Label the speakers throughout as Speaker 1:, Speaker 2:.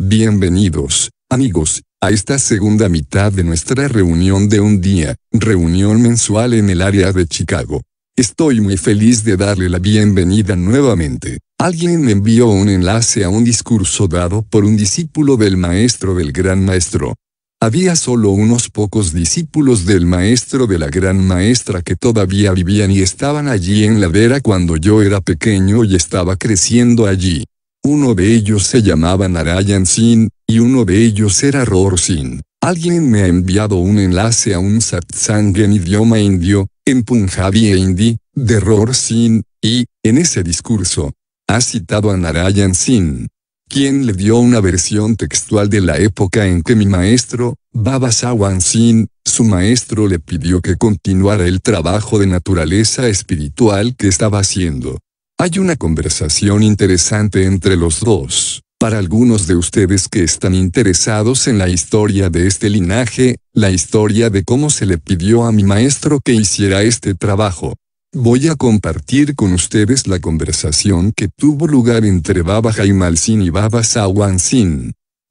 Speaker 1: Bienvenidos, amigos, a esta segunda mitad de nuestra reunión de un día, reunión mensual en el área de Chicago. Estoy muy feliz de darle la bienvenida nuevamente. Alguien me envió un enlace a un discurso dado por un discípulo del maestro del gran maestro. Había solo unos pocos discípulos del maestro de la gran maestra que todavía vivían y estaban allí en la vera cuando yo era pequeño y estaba creciendo allí. Uno de ellos se llamaba Narayan Singh, y uno de ellos era Ror Singh. Alguien me ha enviado un enlace a un satsang en idioma indio, en Punjabi e Hindi, de Ror Singh, y, en ese discurso, ha citado a Narayan Singh, quien le dio una versión textual de la época en que mi maestro, Baba Sawan Singh, su maestro le pidió que continuara el trabajo de naturaleza espiritual que estaba haciendo. Hay una conversación interesante entre los dos. Para algunos de ustedes que están interesados en la historia de este linaje, la historia de cómo se le pidió a mi maestro que hiciera este trabajo. Voy a compartir con ustedes la conversación que tuvo lugar entre Baba Jaimal Singh y Baba Sawan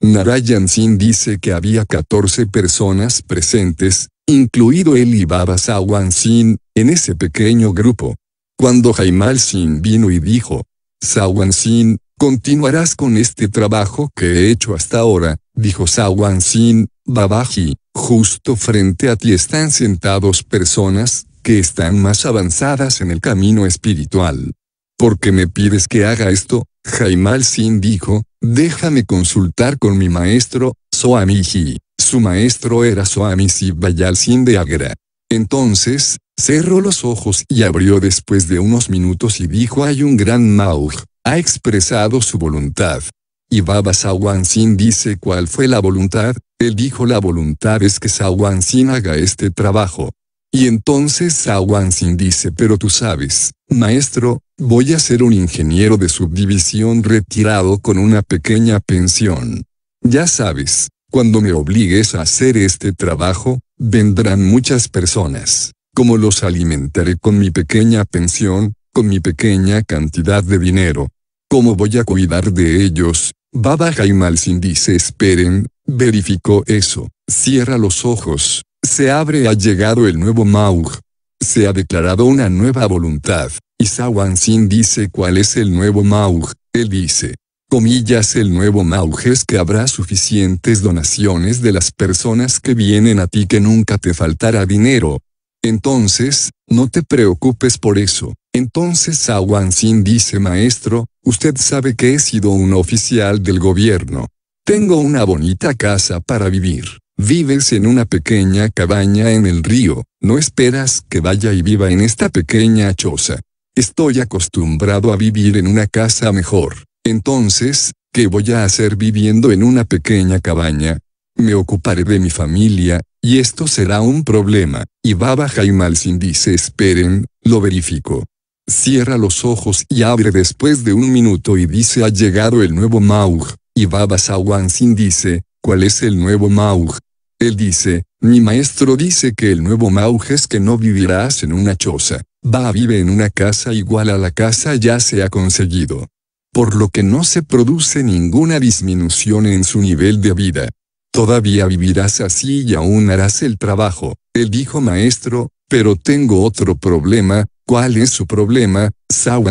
Speaker 1: Narayan Singh dice que había 14 personas presentes, incluido él y Baba Sawan en ese pequeño grupo. Cuando Jaimal Sin vino y dijo, Sawan Sin, continuarás con este trabajo que he hecho hasta ahora, dijo Sawan Sin, Babaji, justo frente a ti están sentados personas que están más avanzadas en el camino espiritual. ¿Por qué me pides que haga esto? Jaimal Sin dijo, déjame consultar con mi maestro, Soamiji. Su maestro era Soami Sibayal Sin de Agra. Entonces, Cerró los ojos y abrió después de unos minutos y dijo hay un gran Maug, ha expresado su voluntad. Y Baba Sawansin dice cuál fue la voluntad, él dijo la voluntad es que Sawansin haga este trabajo. Y entonces Sawansin dice pero tú sabes, maestro, voy a ser un ingeniero de subdivisión retirado con una pequeña pensión. Ya sabes, cuando me obligues a hacer este trabajo, vendrán muchas personas. ¿Cómo los alimentaré con mi pequeña pensión, con mi pequeña cantidad de dinero. ¿Cómo voy a cuidar de ellos? Baba Jaimal sin dice esperen, verificó eso, cierra los ojos, se abre ha llegado el nuevo Mauj. Se ha declarado una nueva voluntad. Isawan Sin dice cuál es el nuevo Mauj, él dice, comillas el nuevo Mauj es que habrá suficientes donaciones de las personas que vienen a ti que nunca te faltará dinero, entonces, no te preocupes por eso. Entonces Sin dice maestro, usted sabe que he sido un oficial del gobierno. Tengo una bonita casa para vivir. Vives en una pequeña cabaña en el río, no esperas que vaya y viva en esta pequeña choza. Estoy acostumbrado a vivir en una casa mejor. Entonces, ¿qué voy a hacer viviendo en una pequeña cabaña? Me ocuparé de mi familia, y esto será un problema, y Baba Jaimal sin dice esperen, lo verifico. Cierra los ojos y abre después de un minuto y dice ha llegado el nuevo Mauj, y Baba Sawan sin dice, ¿cuál es el nuevo Mauj? Él dice, mi maestro dice que el nuevo Mauj es que no vivirás en una choza, va vive en una casa igual a la casa ya se ha conseguido por lo que no se produce ninguna disminución en su nivel de vida, Todavía vivirás así y aún harás el trabajo. Él dijo maestro, pero tengo otro problema. ¿Cuál es su problema,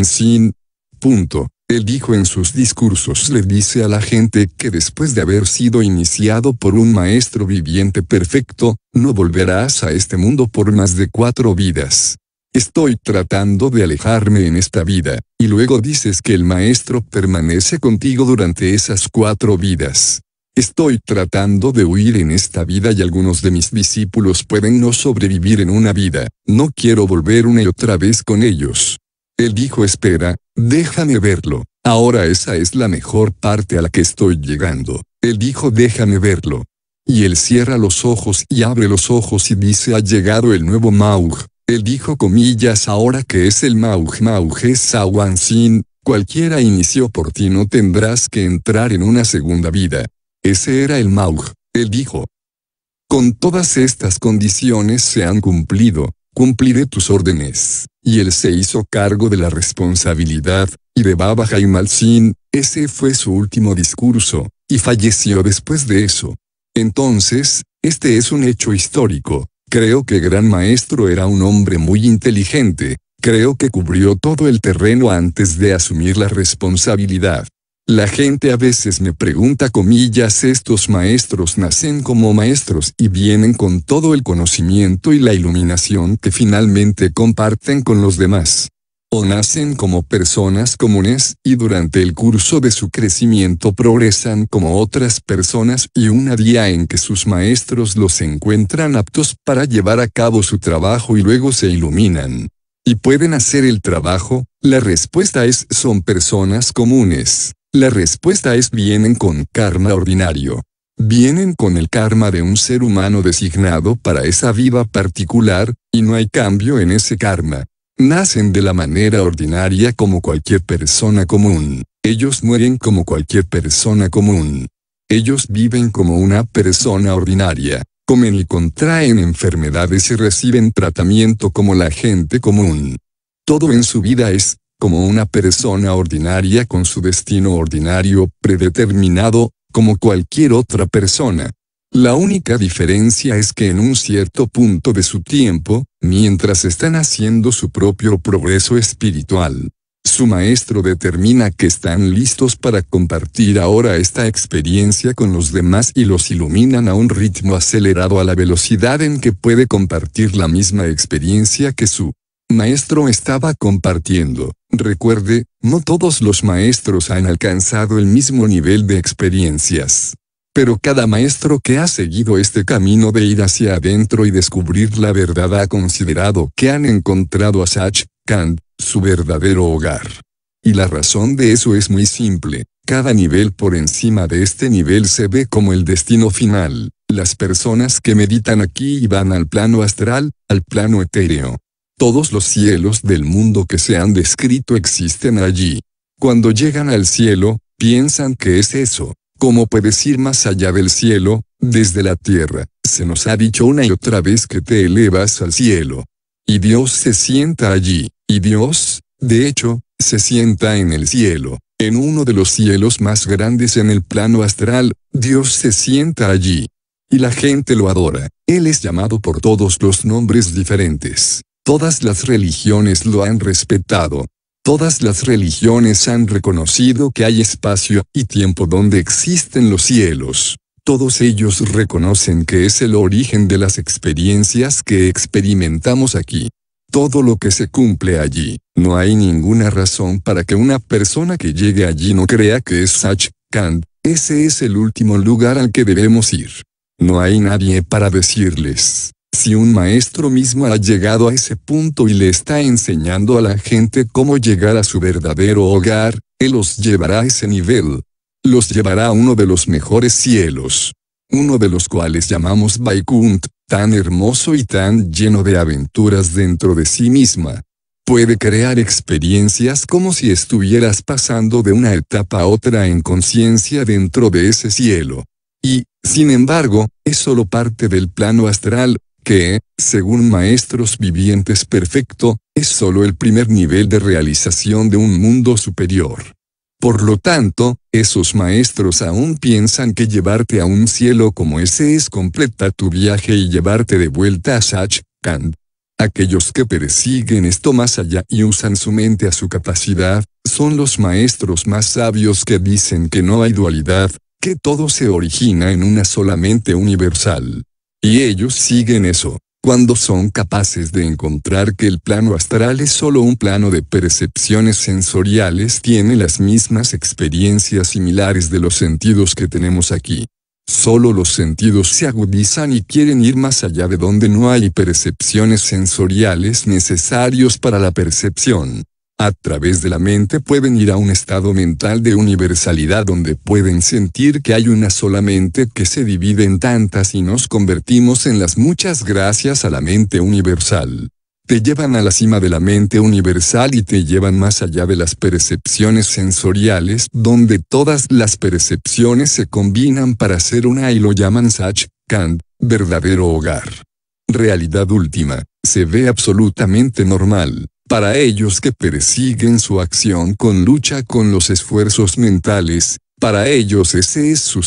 Speaker 1: Sin? Punto. Él dijo en sus discursos le dice a la gente que después de haber sido iniciado por un maestro viviente perfecto, no volverás a este mundo por más de cuatro vidas. Estoy tratando de alejarme en esta vida, y luego dices que el maestro permanece contigo durante esas cuatro vidas. Estoy tratando de huir en esta vida y algunos de mis discípulos pueden no sobrevivir en una vida, no quiero volver una y otra vez con ellos. Él dijo, espera, déjame verlo. Ahora esa es la mejor parte a la que estoy llegando. Él dijo, déjame verlo. Y él cierra los ojos y abre los ojos y dice, ha llegado el nuevo mauj, Él dijo, comillas, ahora que es el Maug, mauge es Sawansin, cualquiera inició por ti no tendrás que entrar en una segunda vida. Ese era el Mauch, él dijo. Con todas estas condiciones se han cumplido, cumpliré tus órdenes. Y él se hizo cargo de la responsabilidad, y de Baba Jaimal ese fue su último discurso, y falleció después de eso. Entonces, este es un hecho histórico. Creo que Gran Maestro era un hombre muy inteligente, creo que cubrió todo el terreno antes de asumir la responsabilidad. La gente a veces me pregunta comillas, estos maestros nacen como maestros y vienen con todo el conocimiento y la iluminación que finalmente comparten con los demás. O nacen como personas comunes y durante el curso de su crecimiento progresan como otras personas y una día en que sus maestros los encuentran aptos para llevar a cabo su trabajo y luego se iluminan. Y pueden hacer el trabajo, la respuesta es son personas comunes. La respuesta es vienen con karma ordinario. Vienen con el karma de un ser humano designado para esa vida particular, y no hay cambio en ese karma. Nacen de la manera ordinaria como cualquier persona común. Ellos mueren como cualquier persona común. Ellos viven como una persona ordinaria. Comen y contraen enfermedades y reciben tratamiento como la gente común. Todo en su vida es como una persona ordinaria con su destino ordinario predeterminado, como cualquier otra persona. La única diferencia es que en un cierto punto de su tiempo, mientras están haciendo su propio progreso espiritual, su maestro determina que están listos para compartir ahora esta experiencia con los demás y los iluminan a un ritmo acelerado a la velocidad en que puede compartir la misma experiencia que su maestro estaba compartiendo. Recuerde, no todos los maestros han alcanzado el mismo nivel de experiencias. Pero cada maestro que ha seguido este camino de ir hacia adentro y descubrir la verdad ha considerado que han encontrado a Sach, Kant, su verdadero hogar. Y la razón de eso es muy simple, cada nivel por encima de este nivel se ve como el destino final. Las personas que meditan aquí y van al plano astral, al plano etéreo, todos los cielos del mundo que se han descrito existen allí. Cuando llegan al cielo, piensan que es eso. como puedes ir más allá del cielo, desde la tierra? Se nos ha dicho una y otra vez que te elevas al cielo. Y Dios se sienta allí, y Dios, de hecho, se sienta en el cielo, en uno de los cielos más grandes en el plano astral, Dios se sienta allí. Y la gente lo adora, Él es llamado por todos los nombres diferentes. Todas las religiones lo han respetado. Todas las religiones han reconocido que hay espacio y tiempo donde existen los cielos. Todos ellos reconocen que es el origen de las experiencias que experimentamos aquí. Todo lo que se cumple allí, no hay ninguna razón para que una persona que llegue allí no crea que es Kant, ese es el último lugar al que debemos ir. No hay nadie para decirles, si un maestro mismo ha llegado a ese punto y le está enseñando a la gente cómo llegar a su verdadero hogar, Él los llevará a ese nivel. Los llevará a uno de los mejores cielos. Uno de los cuales llamamos Vaikunth, tan hermoso y tan lleno de aventuras dentro de sí misma. Puede crear experiencias como si estuvieras pasando de una etapa a otra en conciencia dentro de ese cielo. Y, sin embargo, es solo parte del plano astral, que, según maestros vivientes perfecto, es sólo el primer nivel de realización de un mundo superior. Por lo tanto, esos maestros aún piensan que llevarte a un cielo como ese es completa tu viaje y llevarte de vuelta a Sach, Kant. Aquellos que persiguen esto más allá y usan su mente a su capacidad, son los maestros más sabios que dicen que no hay dualidad, que todo se origina en una sola mente universal. Y ellos siguen eso, cuando son capaces de encontrar que el plano astral es solo un plano de percepciones sensoriales, tiene las mismas experiencias similares de los sentidos que tenemos aquí. Solo los sentidos se agudizan y quieren ir más allá de donde no hay percepciones sensoriales necesarios para la percepción. A través de la mente pueden ir a un estado mental de universalidad donde pueden sentir que hay una sola mente que se divide en tantas y nos convertimos en las muchas gracias a la mente universal. Te llevan a la cima de la mente universal y te llevan más allá de las percepciones sensoriales, donde todas las percepciones se combinan para ser una y lo llaman Sach, Kant, verdadero hogar. Realidad última, se ve absolutamente normal para ellos que persiguen su acción con lucha con los esfuerzos mentales, para ellos ese es su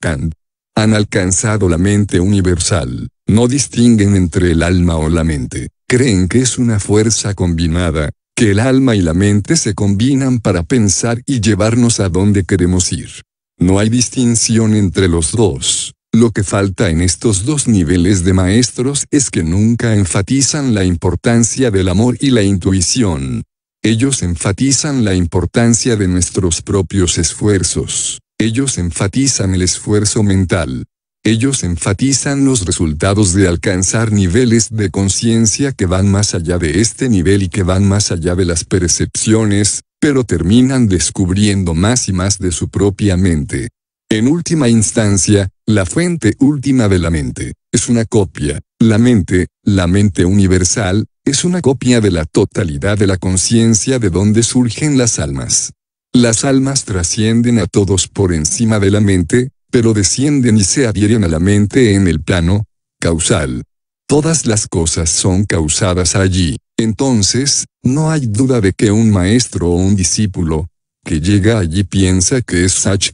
Speaker 1: Kant. Han alcanzado la mente universal, no distinguen entre el alma o la mente, creen que es una fuerza combinada, que el alma y la mente se combinan para pensar y llevarnos a donde queremos ir. No hay distinción entre los dos. Lo que falta en estos dos niveles de maestros es que nunca enfatizan la importancia del amor y la intuición. Ellos enfatizan la importancia de nuestros propios esfuerzos. Ellos enfatizan el esfuerzo mental. Ellos enfatizan los resultados de alcanzar niveles de conciencia que van más allá de este nivel y que van más allá de las percepciones, pero terminan descubriendo más y más de su propia mente. En última instancia, la fuente última de la mente, es una copia. La mente, la mente universal, es una copia de la totalidad de la conciencia de donde surgen las almas. Las almas trascienden a todos por encima de la mente, pero descienden y se adhieren a la mente en el plano causal. Todas las cosas son causadas allí. Entonces, no hay duda de que un maestro o un discípulo, que llega allí piensa que es Sach,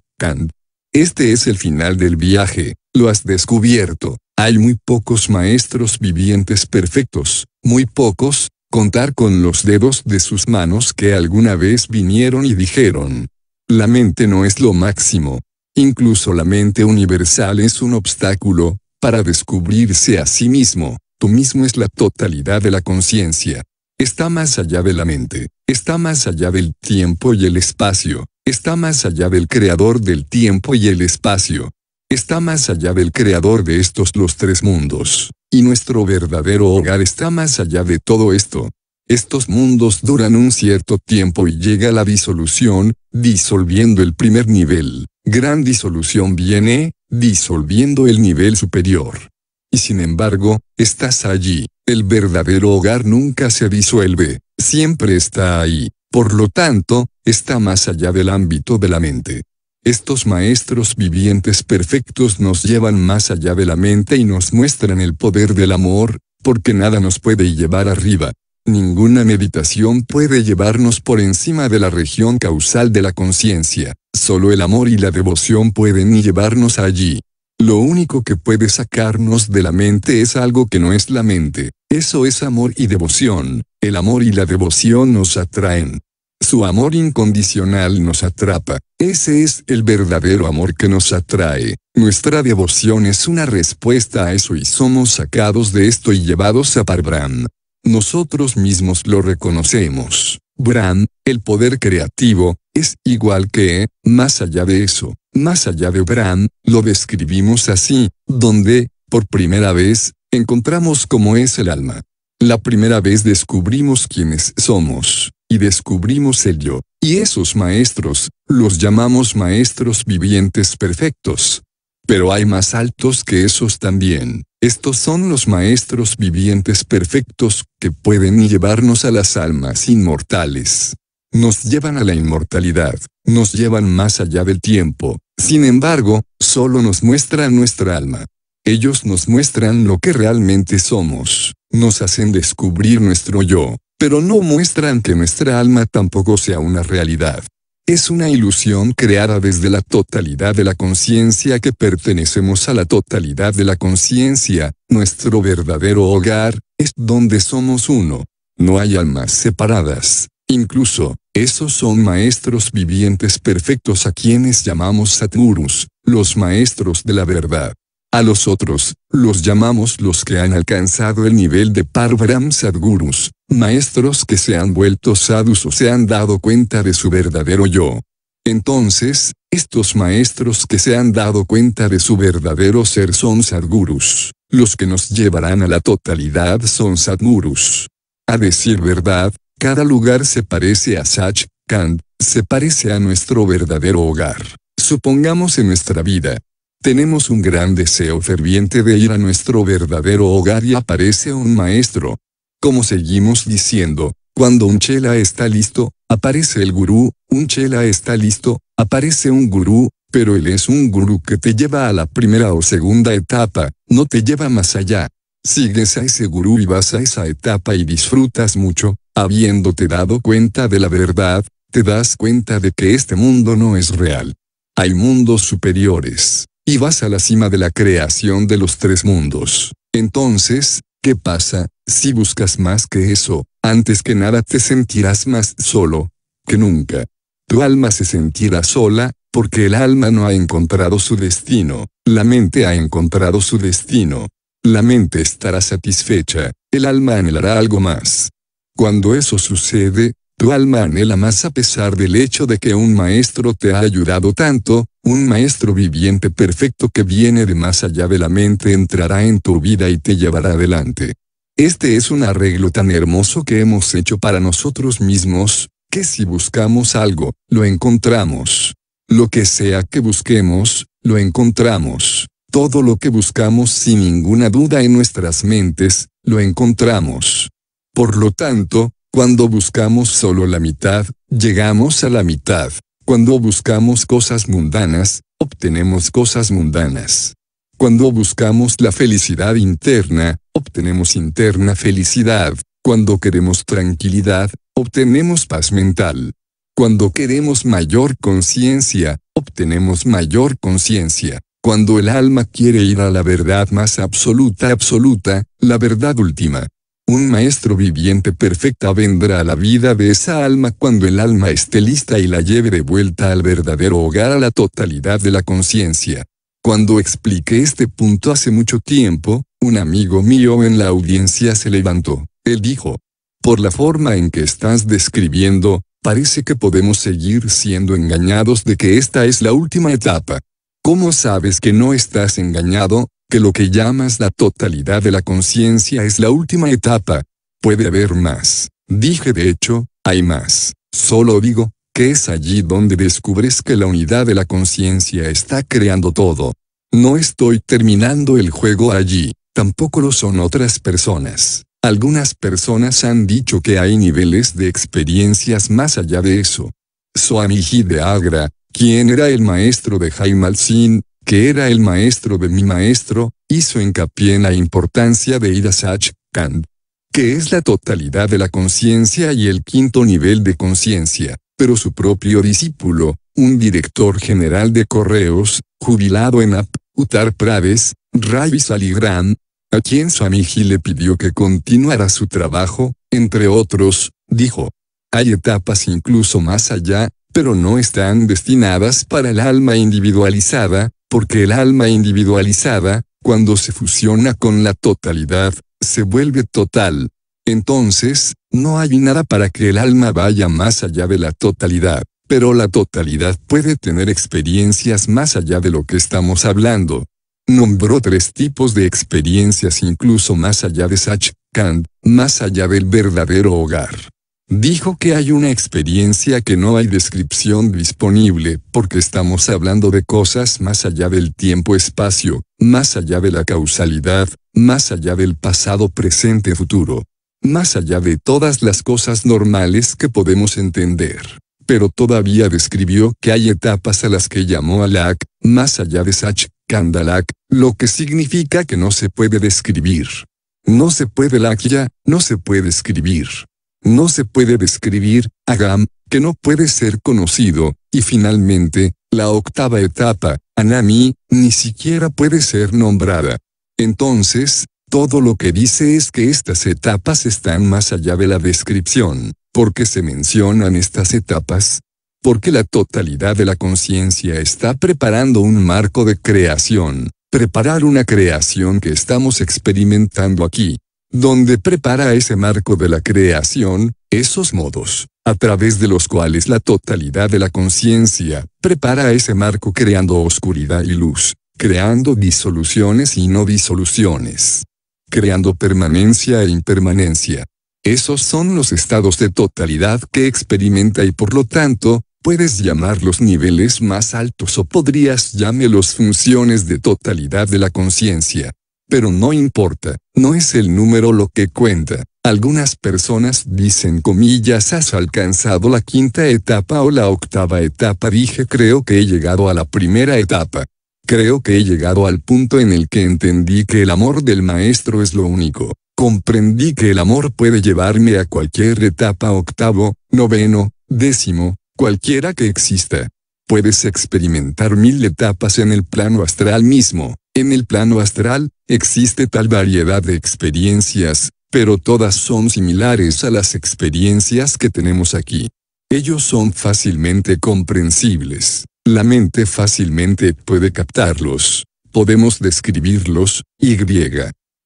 Speaker 1: este es el final del viaje, lo has descubierto. Hay muy pocos maestros vivientes perfectos, muy pocos, contar con los dedos de sus manos que alguna vez vinieron y dijeron, la mente no es lo máximo. Incluso la mente universal es un obstáculo, para descubrirse a sí mismo, tú mismo es la totalidad de la conciencia. Está más allá de la mente, está más allá del tiempo y el espacio, Está más allá del creador del tiempo y el espacio. Está más allá del creador de estos los tres mundos. Y nuestro verdadero hogar está más allá de todo esto. Estos mundos duran un cierto tiempo y llega la disolución, disolviendo el primer nivel. Gran disolución viene, disolviendo el nivel superior. Y sin embargo, estás allí. El verdadero hogar nunca se disuelve, siempre está ahí. Por lo tanto, está más allá del ámbito de la mente. Estos maestros vivientes perfectos nos llevan más allá de la mente y nos muestran el poder del amor, porque nada nos puede llevar arriba. Ninguna meditación puede llevarnos por encima de la región causal de la conciencia, solo el amor y la devoción pueden llevarnos allí. Lo único que puede sacarnos de la mente es algo que no es la mente, eso es amor y devoción, el amor y la devoción nos atraen. Su amor incondicional nos atrapa. Ese es el verdadero amor que nos atrae. Nuestra devoción es una respuesta a eso y somos sacados de esto y llevados a Parbran. Nosotros mismos lo reconocemos. Bran, el poder creativo, es igual que, más allá de eso, más allá de Bran, lo describimos así, donde, por primera vez, encontramos cómo es el alma. La primera vez descubrimos quiénes somos, y descubrimos el yo, y esos maestros, los llamamos maestros vivientes perfectos. Pero hay más altos que esos también. Estos son los maestros vivientes perfectos que pueden llevarnos a las almas inmortales. Nos llevan a la inmortalidad, nos llevan más allá del tiempo, sin embargo, solo nos muestra nuestra alma, ellos nos muestran lo que realmente somos, nos hacen descubrir nuestro yo, pero no muestran que nuestra alma tampoco sea una realidad. Es una ilusión creada desde la totalidad de la conciencia que pertenecemos a la totalidad de la conciencia, nuestro verdadero hogar, es donde somos uno. No hay almas separadas. Incluso, esos son maestros vivientes perfectos a quienes llamamos Saturus, los maestros de la verdad. A los otros, los llamamos los que han alcanzado el nivel de Parvaram Sadgurus, maestros que se han vuelto sadhus o se han dado cuenta de su verdadero yo. Entonces, estos maestros que se han dado cuenta de su verdadero ser son Sadgurus. Los que nos llevarán a la totalidad son Sadgurus. A decir verdad, cada lugar se parece a Sach, Kant, se parece a nuestro verdadero hogar. Supongamos en nuestra vida, tenemos un gran deseo ferviente de ir a nuestro verdadero hogar y aparece un maestro. Como seguimos diciendo, cuando un chela está listo, aparece el gurú, un chela está listo, aparece un gurú, pero él es un gurú que te lleva a la primera o segunda etapa, no te lleva más allá. Sigues a ese gurú y vas a esa etapa y disfrutas mucho, habiéndote dado cuenta de la verdad, te das cuenta de que este mundo no es real. Hay mundos superiores y vas a la cima de la creación de los tres mundos. Entonces, ¿qué pasa si buscas más que eso? Antes que nada te sentirás más solo que nunca. Tu alma se sentirá sola, porque el alma no ha encontrado su destino, la mente ha encontrado su destino. La mente estará satisfecha, el alma anhelará algo más. Cuando eso sucede, tu alma anhela más a pesar del hecho de que un maestro te ha ayudado tanto, un maestro viviente perfecto que viene de más allá de la mente entrará en tu vida y te llevará adelante. Este es un arreglo tan hermoso que hemos hecho para nosotros mismos, que si buscamos algo, lo encontramos. Lo que sea que busquemos, lo encontramos. Todo lo que buscamos sin ninguna duda en nuestras mentes, lo encontramos. Por lo tanto, cuando buscamos solo la mitad, llegamos a la mitad. Cuando buscamos cosas mundanas, obtenemos cosas mundanas. Cuando buscamos la felicidad interna, obtenemos interna felicidad. Cuando queremos tranquilidad, obtenemos paz mental. Cuando queremos mayor conciencia, obtenemos mayor conciencia. Cuando el alma quiere ir a la verdad más absoluta absoluta, la verdad última, un maestro viviente perfecta vendrá a la vida de esa alma cuando el alma esté lista y la lleve de vuelta al verdadero hogar a la totalidad de la conciencia. Cuando expliqué este punto hace mucho tiempo, un amigo mío en la audiencia se levantó. Él dijo, por la forma en que estás describiendo, parece que podemos seguir siendo engañados de que esta es la última etapa. ¿Cómo sabes que no estás engañado? que lo que llamas la totalidad de la conciencia es la última etapa. Puede haber más. Dije de hecho, hay más. Solo digo, que es allí donde descubres que la unidad de la conciencia está creando todo. No estoy terminando el juego allí, tampoco lo son otras personas. Algunas personas han dicho que hay niveles de experiencias más allá de eso. Soamiji de Agra, quien era el maestro de Jaime Singh que era el maestro de mi maestro, hizo hincapié en la importancia de Ida Sach, Kant, que es la totalidad de la conciencia y el quinto nivel de conciencia, pero su propio discípulo, un director general de correos, jubilado en AP, Uttar Pradesh, Ravi Saligram, a quien Swamiji le pidió que continuara su trabajo, entre otros, dijo, hay etapas incluso más allá, pero no están destinadas para el alma individualizada, porque el alma individualizada, cuando se fusiona con la totalidad, se vuelve total. Entonces, no hay nada para que el alma vaya más allá de la totalidad, pero la totalidad puede tener experiencias más allá de lo que estamos hablando. Nombró tres tipos de experiencias incluso más allá de Sach Kant, más allá del verdadero hogar. Dijo que hay una experiencia que no hay descripción disponible, porque estamos hablando de cosas más allá del tiempo-espacio, más allá de la causalidad, más allá del pasado, presente, futuro, más allá de todas las cosas normales que podemos entender. Pero todavía describió que hay etapas a las que llamó Alak, más allá de Sach, Kandalak, lo que significa que no se puede describir. No se puede ya no se puede escribir. No se puede describir Agam, que no puede ser conocido, y finalmente, la octava etapa, Anami, ni siquiera puede ser nombrada. Entonces, todo lo que dice es que estas etapas están más allá de la descripción, porque se mencionan estas etapas, porque la totalidad de la conciencia está preparando un marco de creación, preparar una creación que estamos experimentando aquí, donde prepara ese marco de la creación, esos modos, a través de los cuales la totalidad de la conciencia, prepara ese marco creando oscuridad y luz, creando disoluciones y no disoluciones, creando permanencia e impermanencia. Esos son los estados de totalidad que experimenta y por lo tanto, puedes llamar los niveles más altos o podrías llamarlos funciones de totalidad de la conciencia. Pero no importa, no es el número lo que cuenta. Algunas personas dicen comillas, has alcanzado la quinta etapa o la octava etapa. Dije creo que he llegado a la primera etapa. Creo que he llegado al punto en el que entendí que el amor del maestro es lo único. Comprendí que el amor puede llevarme a cualquier etapa octavo, noveno, décimo, cualquiera que exista. Puedes experimentar mil etapas en el plano astral mismo. En el plano astral, Existe tal variedad de experiencias, pero todas son similares a las experiencias que tenemos aquí. Ellos son fácilmente comprensibles. La mente fácilmente puede captarlos. Podemos describirlos, y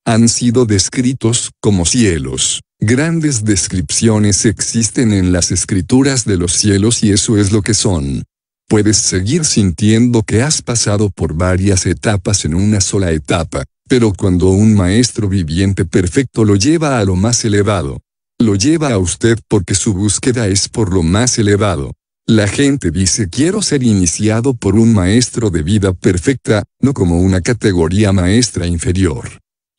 Speaker 1: han sido descritos como cielos. Grandes descripciones existen en las escrituras de los cielos y eso es lo que son. Puedes seguir sintiendo que has pasado por varias etapas en una sola etapa. Pero cuando un maestro viviente perfecto lo lleva a lo más elevado, lo lleva a usted porque su búsqueda es por lo más elevado. La gente dice quiero ser iniciado por un maestro de vida perfecta, no como una categoría maestra inferior.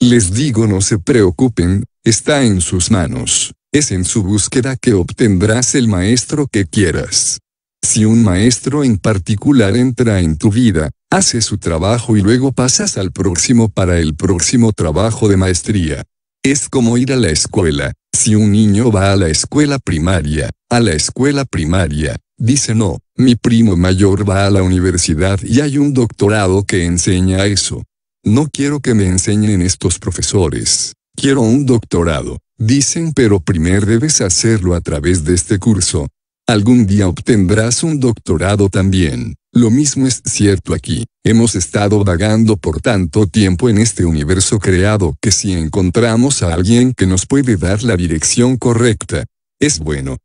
Speaker 1: Les digo no se preocupen, está en sus manos, es en su búsqueda que obtendrás el maestro que quieras. Si un maestro en particular entra en tu vida, Hace su trabajo y luego pasas al próximo para el próximo trabajo de maestría. Es como ir a la escuela. Si un niño va a la escuela primaria, a la escuela primaria, dice no, mi primo mayor va a la universidad y hay un doctorado que enseña eso. No quiero que me enseñen estos profesores. Quiero un doctorado. Dicen pero primero debes hacerlo a través de este curso, Algún día obtendrás un doctorado también. Lo mismo es cierto aquí. Hemos estado vagando por tanto tiempo en este universo creado que si encontramos a alguien que nos puede dar la dirección correcta, es bueno.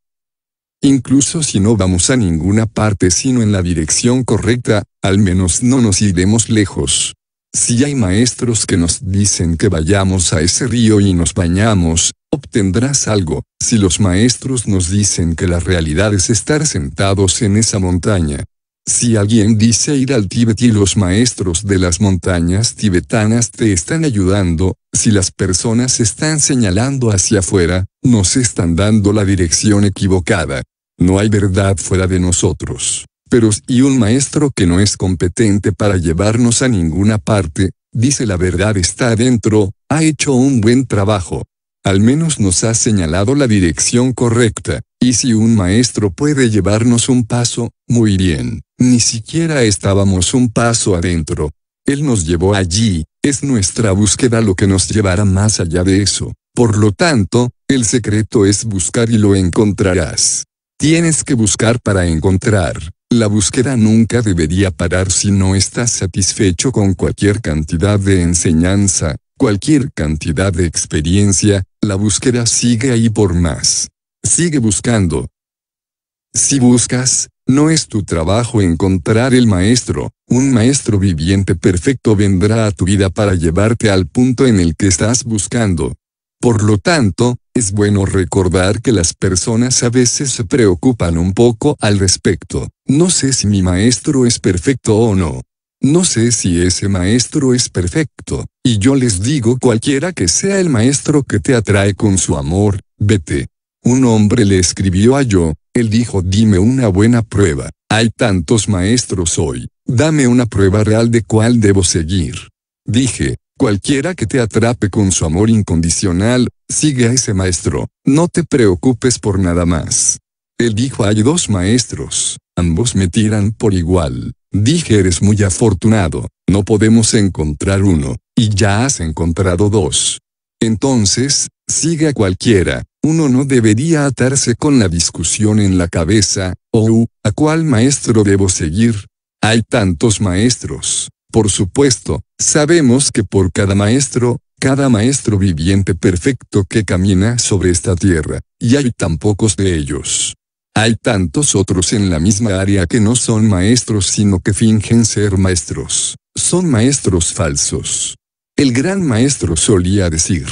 Speaker 1: Incluso si no vamos a ninguna parte sino en la dirección correcta, al menos no nos iremos lejos. Si hay maestros que nos dicen que vayamos a ese río y nos bañamos, obtendrás algo. Si los maestros nos dicen que la realidad es estar sentados en esa montaña, si alguien dice ir al Tíbet y los maestros de las montañas tibetanas te están ayudando, si las personas están señalando hacia afuera, nos están dando la dirección equivocada. No hay verdad fuera de nosotros pero si un maestro que no es competente para llevarnos a ninguna parte, dice la verdad está adentro, ha hecho un buen trabajo. Al menos nos ha señalado la dirección correcta, y si un maestro puede llevarnos un paso, muy bien, ni siquiera estábamos un paso adentro. Él nos llevó allí, es nuestra búsqueda lo que nos llevará más allá de eso. Por lo tanto, el secreto es buscar y lo encontrarás. Tienes que buscar para encontrar. La búsqueda nunca debería parar si no estás satisfecho con cualquier cantidad de enseñanza, cualquier cantidad de experiencia, la búsqueda sigue ahí por más. Sigue buscando. Si buscas, no es tu trabajo encontrar el maestro, un maestro viviente perfecto vendrá a tu vida para llevarte al punto en el que estás buscando. Por lo tanto, es bueno recordar que las personas a veces se preocupan un poco al respecto. No sé si mi maestro es perfecto o no. No sé si ese maestro es perfecto, y yo les digo cualquiera que sea el maestro que te atrae con su amor, vete. Un hombre le escribió a yo, él dijo dime una buena prueba, hay tantos maestros hoy, dame una prueba real de cuál debo seguir. Dije, Cualquiera que te atrape con su amor incondicional, sigue a ese maestro, no te preocupes por nada más. Él dijo hay dos maestros, ambos me tiran por igual. Dije eres muy afortunado, no podemos encontrar uno, y ya has encontrado dos. Entonces, siga cualquiera, uno no debería atarse con la discusión en la cabeza, o ¿a cuál maestro debo seguir? Hay tantos maestros. Por supuesto, sabemos que por cada maestro, cada maestro viviente perfecto que camina sobre esta tierra, y hay tan pocos de ellos. Hay tantos otros en la misma área que no son maestros sino que fingen ser maestros. Son maestros falsos. El gran maestro solía decir,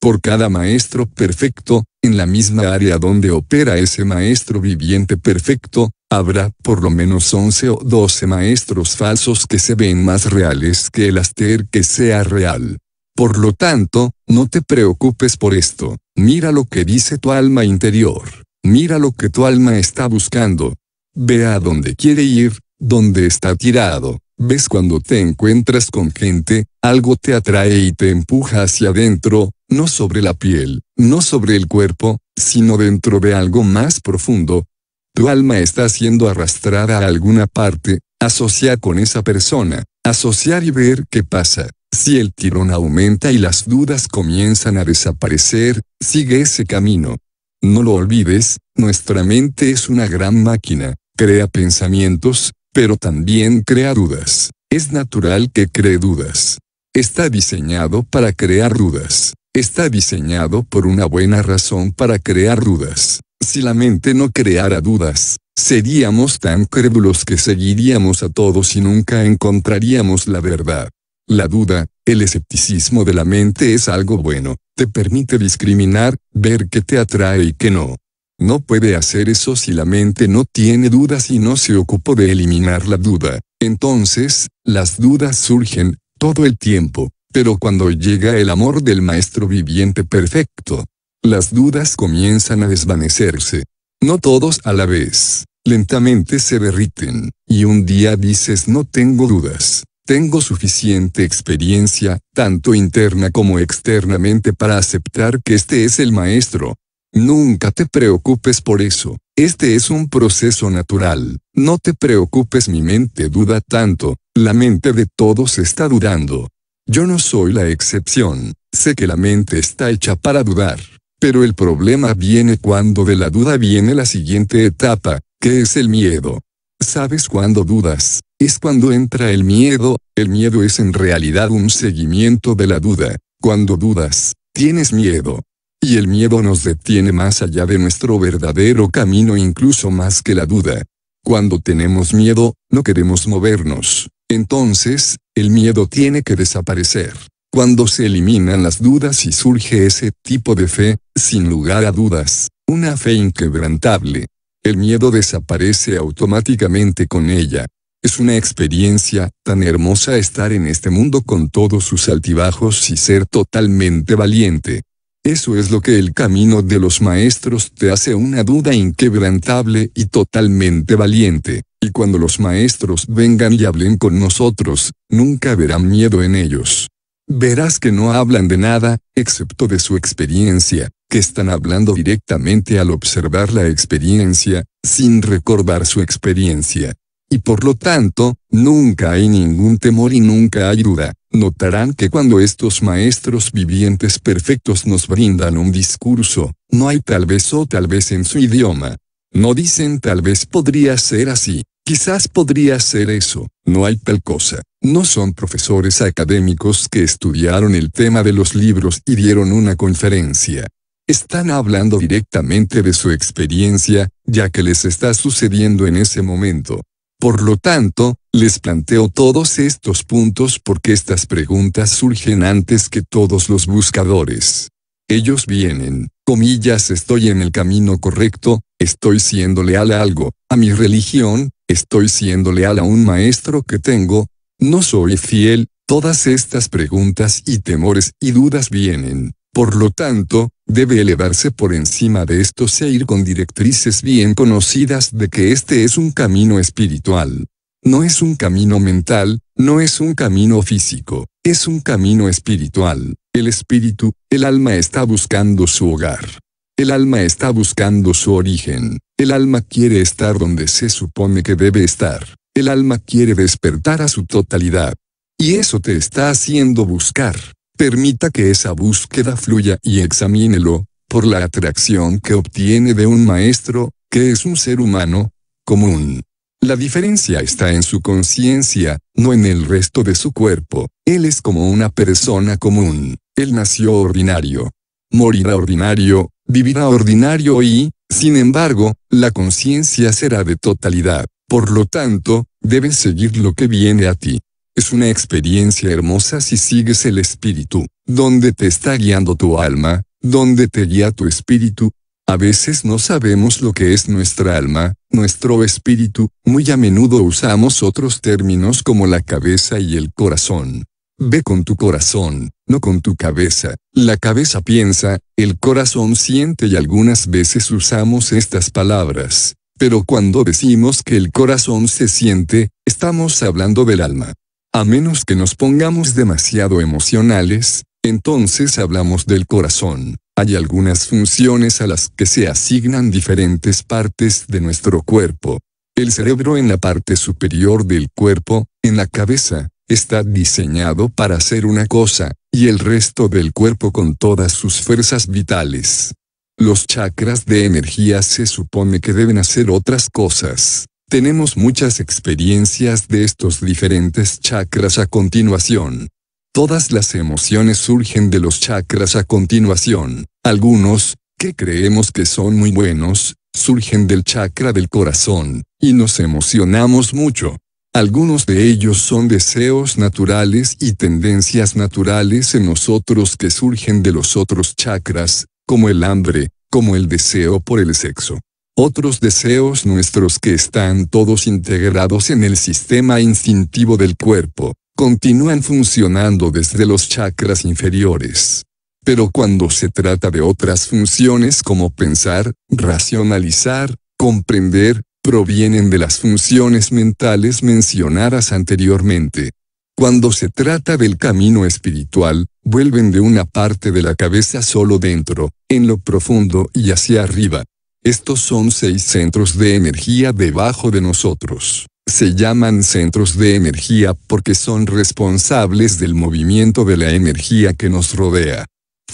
Speaker 1: por cada maestro perfecto, en la misma área donde opera ese maestro viviente perfecto, habrá por lo menos 11 o 12 maestros falsos que se ven más reales que el aster que sea real. Por lo tanto, no te preocupes por esto, mira lo que dice tu alma interior. Mira lo que tu alma está buscando. Ve a dónde quiere ir, dónde está tirado. Ves cuando te encuentras con gente, algo te atrae y te empuja hacia adentro, no sobre la piel, no sobre el cuerpo, sino dentro de algo más profundo. Tu alma está siendo arrastrada a alguna parte, asocia con esa persona, asociar y ver qué pasa. Si el tirón aumenta y las dudas comienzan a desaparecer, sigue ese camino. No lo olvides, nuestra mente es una gran máquina, crea pensamientos, pero también crea dudas. Es natural que cree dudas. Está diseñado para crear dudas. Está diseñado por una buena razón para crear dudas. Si la mente no creara dudas, seríamos tan crédulos que seguiríamos a todos y nunca encontraríamos la verdad. La duda, el escepticismo de la mente es algo bueno, te permite discriminar, ver qué te atrae y qué no. No puede hacer eso si la mente no tiene dudas y no se ocupó de eliminar la duda. Entonces, las dudas surgen, todo el tiempo, pero cuando llega el amor del Maestro viviente perfecto, las dudas comienzan a desvanecerse. No todos a la vez, lentamente se derriten, y un día dices no tengo dudas. Tengo suficiente experiencia, tanto interna como externamente, para aceptar que este es el maestro. Nunca te preocupes por eso, este es un proceso natural, no te preocupes mi mente duda tanto, la mente de todos está dudando. Yo no soy la excepción, sé que la mente está hecha para dudar, pero el problema viene cuando de la duda viene la siguiente etapa, que es el miedo. ¿Sabes cuándo dudas? Es cuando entra el miedo, el miedo es en realidad un seguimiento de la duda. Cuando dudas, tienes miedo. Y el miedo nos detiene más allá de nuestro verdadero camino incluso más que la duda. Cuando tenemos miedo, no queremos movernos. Entonces, el miedo tiene que desaparecer. Cuando se eliminan las dudas y surge ese tipo de fe, sin lugar a dudas, una fe inquebrantable. El miedo desaparece automáticamente con ella. Es una experiencia tan hermosa estar en este mundo con todos sus altibajos y ser totalmente valiente. Eso es lo que el camino de los maestros te hace una duda inquebrantable y totalmente valiente, y cuando los maestros vengan y hablen con nosotros, nunca verán miedo en ellos. Verás que no hablan de nada, excepto de su experiencia, que están hablando directamente al observar la experiencia, sin recordar su experiencia y por lo tanto, nunca hay ningún temor y nunca hay duda. Notarán que cuando estos maestros vivientes perfectos nos brindan un discurso, no hay tal vez o tal vez en su idioma. No dicen tal vez podría ser así, quizás podría ser eso, no hay tal cosa. No son profesores académicos que estudiaron el tema de los libros y dieron una conferencia. Están hablando directamente de su experiencia, ya que les está sucediendo en ese momento. Por lo tanto, les planteo todos estos puntos porque estas preguntas surgen antes que todos los buscadores. Ellos vienen, comillas, estoy en el camino correcto, estoy siendo leal a algo, a mi religión, estoy siendo leal a un maestro que tengo, no soy fiel, todas estas preguntas y temores y dudas vienen. Por lo tanto, debe elevarse por encima de esto e ir con directrices bien conocidas de que este es un camino espiritual. No es un camino mental, no es un camino físico, es un camino espiritual. El espíritu, el alma está buscando su hogar. El alma está buscando su origen. El alma quiere estar donde se supone que debe estar. El alma quiere despertar a su totalidad. Y eso te está haciendo buscar. Permita que esa búsqueda fluya y examínelo, por la atracción que obtiene de un maestro, que es un ser humano, común. La diferencia está en su conciencia, no en el resto de su cuerpo. Él es como una persona común. Él nació ordinario. Morirá ordinario, vivirá ordinario y, sin embargo, la conciencia será de totalidad. Por lo tanto, debes seguir lo que viene a ti. Es una experiencia hermosa si sigues el espíritu, donde te está guiando tu alma, donde te guía tu espíritu. A veces no sabemos lo que es nuestra alma, nuestro espíritu, muy a menudo usamos otros términos como la cabeza y el corazón. Ve con tu corazón, no con tu cabeza. La cabeza piensa, el corazón siente y algunas veces usamos estas palabras. Pero cuando decimos que el corazón se siente, estamos hablando del alma. A menos que nos pongamos demasiado emocionales, entonces hablamos del corazón. Hay algunas funciones a las que se asignan diferentes partes de nuestro cuerpo. El cerebro en la parte superior del cuerpo, en la cabeza, está diseñado para hacer una cosa, y el resto del cuerpo con todas sus fuerzas vitales. Los chakras de energía se supone que deben hacer otras cosas. Tenemos muchas experiencias de estos diferentes chakras a continuación. Todas las emociones surgen de los chakras a continuación. Algunos, que creemos que son muy buenos, surgen del chakra del corazón, y nos emocionamos mucho. Algunos de ellos son deseos naturales y tendencias naturales en nosotros que surgen de los otros chakras, como el hambre, como el deseo por el sexo, otros deseos nuestros que están todos integrados en el sistema instintivo del cuerpo, continúan funcionando desde los chakras inferiores. Pero cuando se trata de otras funciones como pensar, racionalizar, comprender, provienen de las funciones mentales mencionadas anteriormente. Cuando se trata del camino espiritual, vuelven de una parte de la cabeza solo dentro, en lo profundo y hacia arriba. Estos son seis centros de energía debajo de nosotros. Se llaman centros de energía porque son responsables del movimiento de la energía que nos rodea.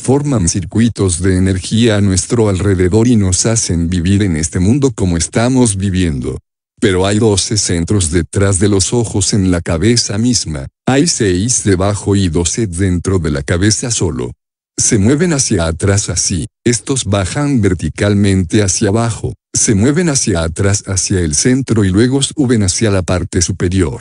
Speaker 1: Forman circuitos de energía a nuestro alrededor y nos hacen vivir en este mundo como estamos viviendo. Pero hay 12 centros detrás de los ojos en la cabeza misma, hay 6 debajo y 12 dentro de la cabeza solo se mueven hacia atrás así, estos bajan verticalmente hacia abajo, se mueven hacia atrás hacia el centro y luego suben hacia la parte superior.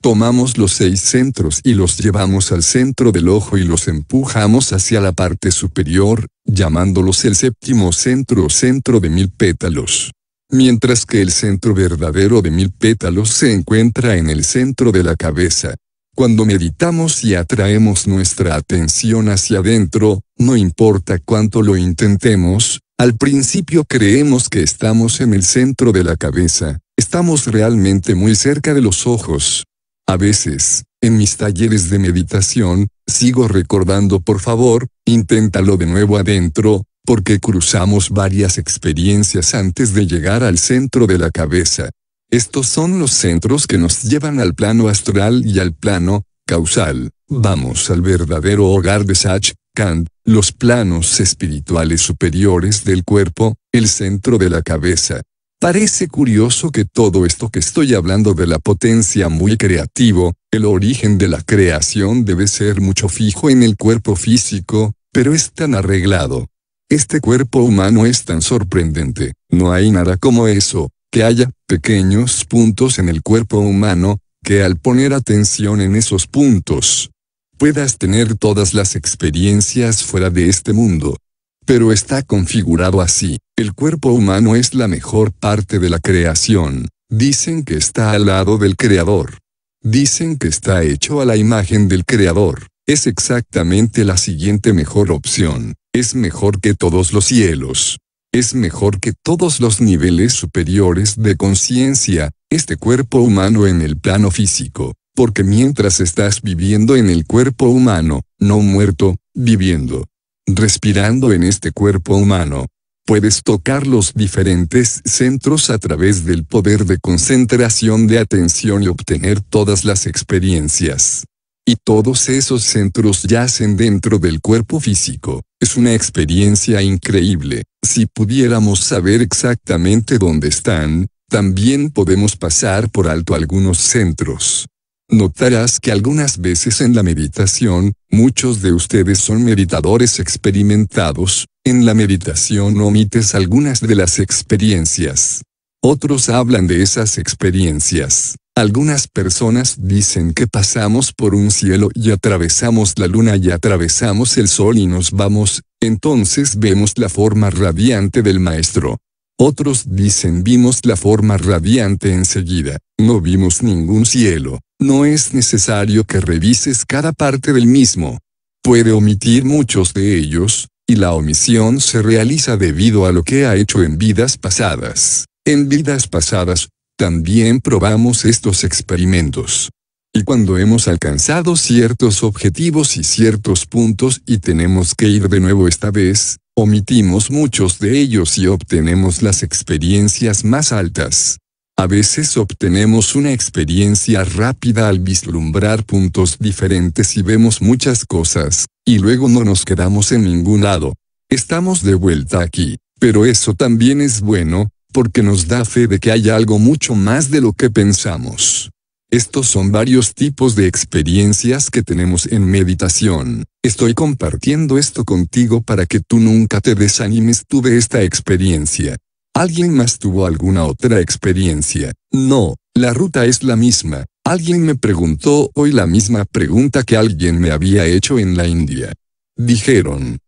Speaker 1: Tomamos los seis centros y los llevamos al centro del ojo y los empujamos hacia la parte superior, llamándolos el séptimo centro o centro de mil pétalos. Mientras que el centro verdadero de mil pétalos se encuentra en el centro de la cabeza, cuando meditamos y atraemos nuestra atención hacia adentro, no importa cuánto lo intentemos, al principio creemos que estamos en el centro de la cabeza, estamos realmente muy cerca de los ojos. A veces, en mis talleres de meditación, sigo recordando por favor, inténtalo de nuevo adentro, porque cruzamos varias experiencias antes de llegar al centro de la cabeza. Estos son los centros que nos llevan al plano astral y al plano causal. Vamos al verdadero hogar de Sach, Kant, los planos espirituales superiores del cuerpo, el centro de la cabeza. Parece curioso que todo esto que estoy hablando de la potencia muy creativo, el origen de la creación debe ser mucho fijo en el cuerpo físico, pero es tan arreglado. Este cuerpo humano es tan sorprendente, no hay nada como eso, que haya pequeños puntos en el cuerpo humano, que al poner atención en esos puntos, puedas tener todas las experiencias fuera de este mundo. Pero está configurado así, el cuerpo humano es la mejor parte de la creación, dicen que está al lado del creador. Dicen que está hecho a la imagen del creador, es exactamente la siguiente mejor opción, es mejor que todos los cielos. Es mejor que todos los niveles superiores de conciencia, este cuerpo humano en el plano físico, porque mientras estás viviendo en el cuerpo humano, no muerto, viviendo, respirando en este cuerpo humano, puedes tocar los diferentes centros a través del poder de concentración de atención y obtener todas las experiencias. Y todos esos centros yacen dentro del cuerpo físico. Es una experiencia increíble. Si pudiéramos saber exactamente dónde están, también podemos pasar por alto algunos centros. Notarás que algunas veces en la meditación, muchos de ustedes son meditadores experimentados, en la meditación omites algunas de las experiencias. Otros hablan de esas experiencias. Algunas personas dicen que pasamos por un cielo y atravesamos la luna y atravesamos el sol y nos vamos, entonces vemos la forma radiante del Maestro. Otros dicen vimos la forma radiante enseguida, no vimos ningún cielo, no es necesario que revises cada parte del mismo. Puede omitir muchos de ellos, y la omisión se realiza debido a lo que ha hecho en vidas pasadas. En vidas pasadas, también probamos estos experimentos. Y cuando hemos alcanzado ciertos objetivos y ciertos puntos y tenemos que ir de nuevo esta vez, omitimos muchos de ellos y obtenemos las experiencias más altas. A veces obtenemos una experiencia rápida al vislumbrar puntos diferentes y vemos muchas cosas, y luego no nos quedamos en ningún lado. Estamos de vuelta aquí, pero eso también es bueno, porque nos da fe de que hay algo mucho más de lo que pensamos. Estos son varios tipos de experiencias que tenemos en meditación. Estoy compartiendo esto contigo para que tú nunca te desanimes. Tuve esta experiencia. ¿Alguien más tuvo alguna otra experiencia? No, la ruta es la misma. Alguien me preguntó hoy la misma pregunta que alguien me había hecho en la India. Dijeron.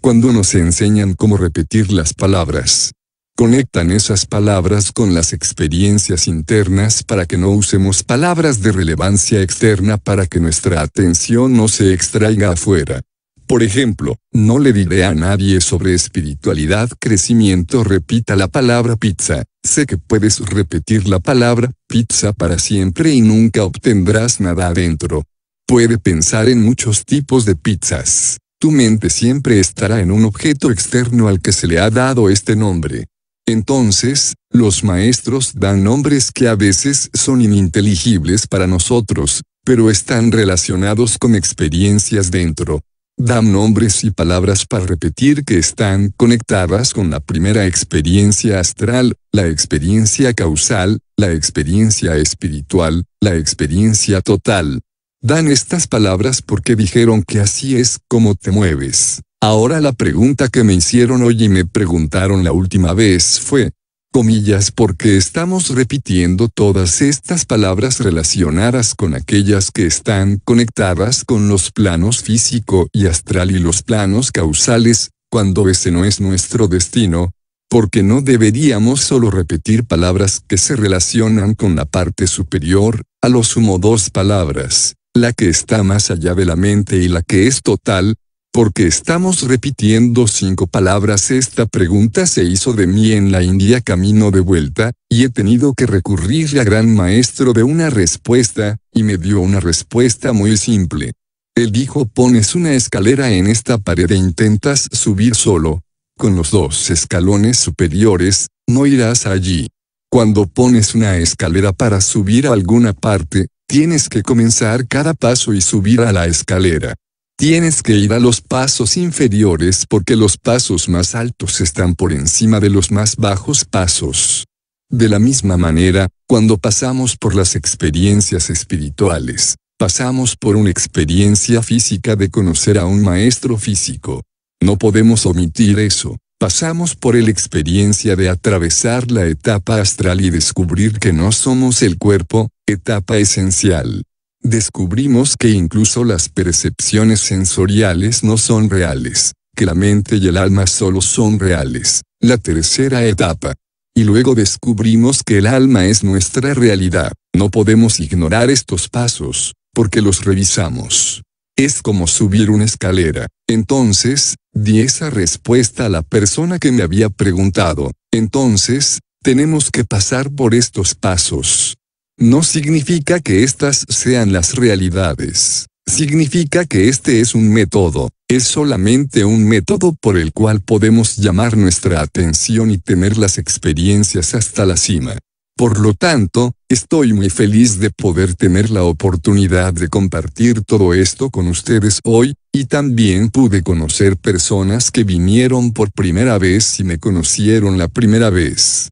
Speaker 1: Cuando nos enseñan cómo repetir las palabras, Conectan esas palabras con las experiencias internas para que no usemos palabras de relevancia externa para que nuestra atención no se extraiga afuera. Por ejemplo, no le diré a nadie sobre espiritualidad, crecimiento, repita la palabra pizza. Sé que puedes repetir la palabra pizza para siempre y nunca obtendrás nada adentro. Puede pensar en muchos tipos de pizzas. Tu mente siempre estará en un objeto externo al que se le ha dado este nombre. Entonces, los maestros dan nombres que a veces son ininteligibles para nosotros, pero están relacionados con experiencias dentro. Dan nombres y palabras para repetir que están conectadas con la primera experiencia astral, la experiencia causal, la experiencia espiritual, la experiencia total. Dan estas palabras porque dijeron que así es como te mueves. Ahora la pregunta que me hicieron hoy y me preguntaron la última vez fue, comillas, porque estamos repitiendo todas estas palabras relacionadas con aquellas que están conectadas con los planos físico y astral y los planos causales, cuando ese no es nuestro destino, porque no deberíamos solo repetir palabras que se relacionan con la parte superior, a lo sumo dos palabras, la que está más allá de la mente y la que es total, porque estamos repitiendo cinco palabras. Esta pregunta se hizo de mí en la India camino de vuelta, y he tenido que recurrir a gran maestro de una respuesta, y me dio una respuesta muy simple. Él dijo pones una escalera en esta pared e intentas subir solo. Con los dos escalones superiores, no irás allí. Cuando pones una escalera para subir a alguna parte, tienes que comenzar cada paso y subir a la escalera. Tienes que ir a los pasos inferiores porque los pasos más altos están por encima de los más bajos pasos. De la misma manera, cuando pasamos por las experiencias espirituales, pasamos por una experiencia física de conocer a un maestro físico. No podemos omitir eso. Pasamos por la experiencia de atravesar la etapa astral y descubrir que no somos el cuerpo, etapa esencial descubrimos que incluso las percepciones sensoriales no son reales, que la mente y el alma solo son reales, la tercera etapa. Y luego descubrimos que el alma es nuestra realidad, no podemos ignorar estos pasos, porque los revisamos. Es como subir una escalera. Entonces, di esa respuesta a la persona que me había preguntado. Entonces, tenemos que pasar por estos pasos. No significa que estas sean las realidades. Significa que este es un método, es solamente un método por el cual podemos llamar nuestra atención y tener las experiencias hasta la cima. Por lo tanto, estoy muy feliz de poder tener la oportunidad de compartir todo esto con ustedes hoy, y también pude conocer personas que vinieron por primera vez y me conocieron la primera vez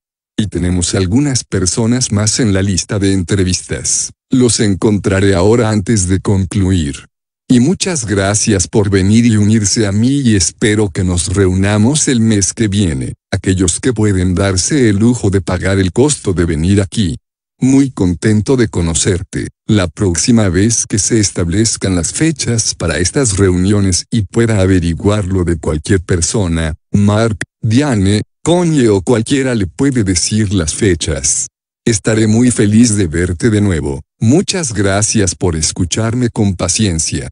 Speaker 1: tenemos algunas personas más en la lista de entrevistas. Los encontraré ahora antes de concluir. Y muchas gracias por venir y unirse a mí y espero que nos reunamos el mes que viene, aquellos que pueden darse el lujo de pagar el costo de venir aquí. Muy contento de conocerte, la próxima vez que se establezcan las fechas para estas reuniones y pueda averiguarlo de cualquier persona, Mark, Diane, Coño o cualquiera le puede decir las fechas. Estaré muy feliz de verte de nuevo. Muchas gracias por escucharme con paciencia.